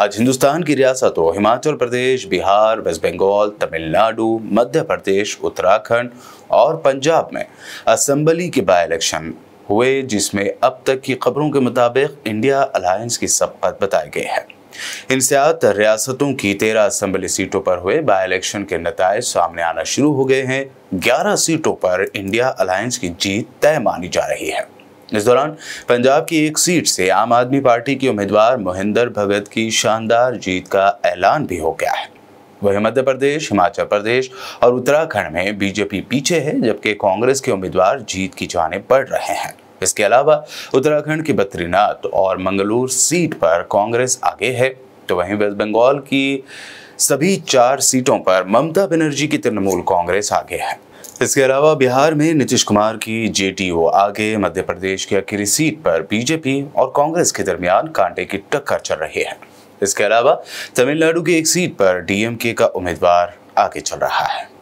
आज हिंदुस्तान की रियासतों हिमाचल प्रदेश बिहार वेस्ट बंगाल तमिलनाडु मध्य प्रदेश उत्तराखंड और पंजाब में असम्बली के बाई इलेक्शन हुए जिसमें अब तक की खबरों के मुताबिक इंडिया अलायंस की सबकत बताई गई है इन सियात रियासतों की तेरह असम्बली सीटों पर हुए बाई इलेक्शन के नतज सामने आना शुरू हो गए हैं ग्यारह सीटों पर इंडिया अलायंस की जीत तय मानी जा रही है इस दौरान पंजाब की एक सीट से आम आदमी पार्टी के उम्मीदवार मोहिंदर भगत की शानदार जीत का ऐलान भी हो गया है वहीं मध्य प्रदेश हिमाचल प्रदेश और उत्तराखंड में बीजेपी पीछे है जबकि कांग्रेस के उम्मीदवार जीत की जाने बढ़ रहे हैं इसके अलावा उत्तराखंड की बद्रीनाथ और मंगलूर सीट पर कांग्रेस आगे है तो वहीं वेस्ट बंगाल की सभी चार सीटों पर ममता बनर्जी की तृणमूल कांग्रेस आगे है इसके अलावा बिहार में नीतीश कुमार की जेटीओ आगे मध्य प्रदेश की अकेली सीट पर बीजेपी और कांग्रेस के दरमियान कांटे की टक्कर चल रही है इसके अलावा तमिलनाडु की एक सीट पर डीएमके का उम्मीदवार आगे चल रहा है